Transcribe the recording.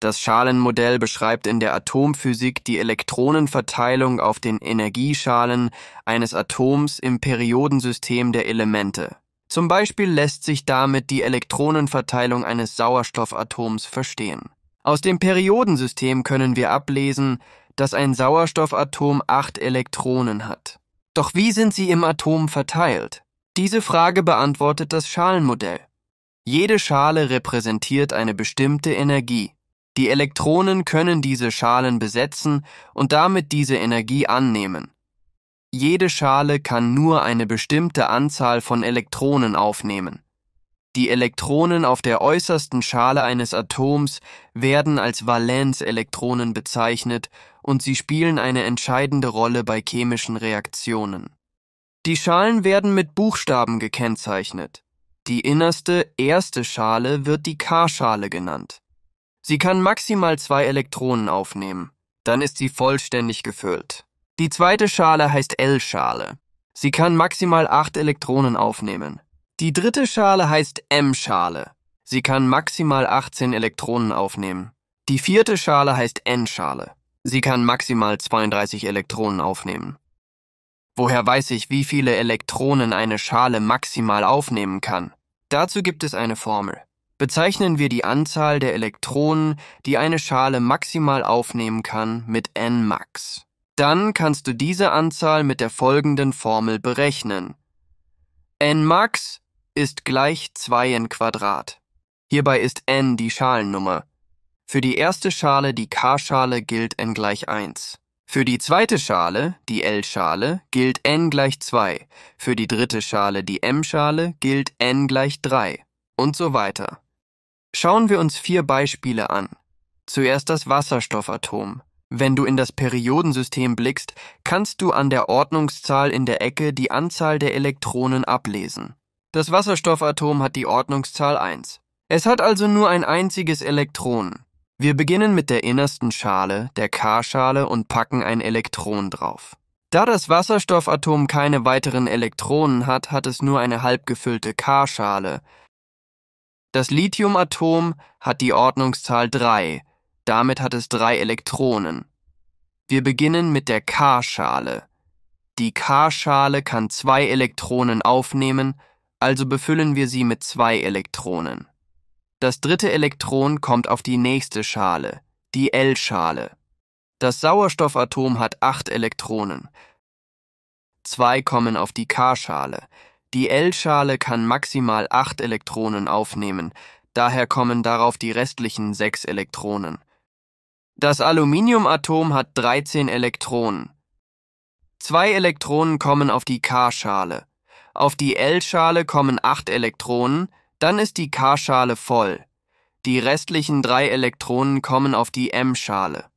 Das Schalenmodell beschreibt in der Atomphysik die Elektronenverteilung auf den Energieschalen eines Atoms im Periodensystem der Elemente. Zum Beispiel lässt sich damit die Elektronenverteilung eines Sauerstoffatoms verstehen. Aus dem Periodensystem können wir ablesen, dass ein Sauerstoffatom acht Elektronen hat. Doch wie sind sie im Atom verteilt? Diese Frage beantwortet das Schalenmodell. Jede Schale repräsentiert eine bestimmte Energie. Die Elektronen können diese Schalen besetzen und damit diese Energie annehmen. Jede Schale kann nur eine bestimmte Anzahl von Elektronen aufnehmen. Die Elektronen auf der äußersten Schale eines Atoms werden als Valenzelektronen bezeichnet und sie spielen eine entscheidende Rolle bei chemischen Reaktionen. Die Schalen werden mit Buchstaben gekennzeichnet. Die innerste erste Schale wird die K-Schale genannt. Sie kann maximal zwei Elektronen aufnehmen. Dann ist sie vollständig gefüllt. Die zweite Schale heißt L-Schale. Sie kann maximal acht Elektronen aufnehmen. Die dritte Schale heißt M-Schale. Sie kann maximal 18 Elektronen aufnehmen. Die vierte Schale heißt N-Schale. Sie kann maximal 32 Elektronen aufnehmen. Woher weiß ich, wie viele Elektronen eine Schale maximal aufnehmen kann? Dazu gibt es eine Formel bezeichnen wir die Anzahl der Elektronen, die eine Schale maximal aufnehmen kann, mit Nmax. Dann kannst du diese Anzahl mit der folgenden Formel berechnen. Nmax ist gleich 2 in Quadrat. Hierbei ist n die Schalennummer. Für die erste Schale, die K-Schale, gilt n gleich 1. Für die zweite Schale, die L-Schale, gilt n gleich 2. Für die dritte Schale, die M-Schale, gilt n gleich 3. Und so weiter. Schauen wir uns vier Beispiele an. Zuerst das Wasserstoffatom. Wenn du in das Periodensystem blickst, kannst du an der Ordnungszahl in der Ecke die Anzahl der Elektronen ablesen. Das Wasserstoffatom hat die Ordnungszahl 1. Es hat also nur ein einziges Elektron. Wir beginnen mit der innersten Schale, der K-Schale, und packen ein Elektron drauf. Da das Wasserstoffatom keine weiteren Elektronen hat, hat es nur eine halbgefüllte K-Schale. Das Lithiumatom hat die Ordnungszahl 3, damit hat es drei Elektronen. Wir beginnen mit der K-Schale. Die K-Schale kann zwei Elektronen aufnehmen, also befüllen wir sie mit zwei Elektronen. Das dritte Elektron kommt auf die nächste Schale, die L-Schale. Das Sauerstoffatom hat acht Elektronen. Zwei kommen auf die K-Schale. Die L-Schale kann maximal acht Elektronen aufnehmen, daher kommen darauf die restlichen sechs Elektronen. Das Aluminiumatom hat 13 Elektronen. Zwei Elektronen kommen auf die K-Schale. Auf die L-Schale kommen acht Elektronen, dann ist die K-Schale voll. Die restlichen drei Elektronen kommen auf die M-Schale.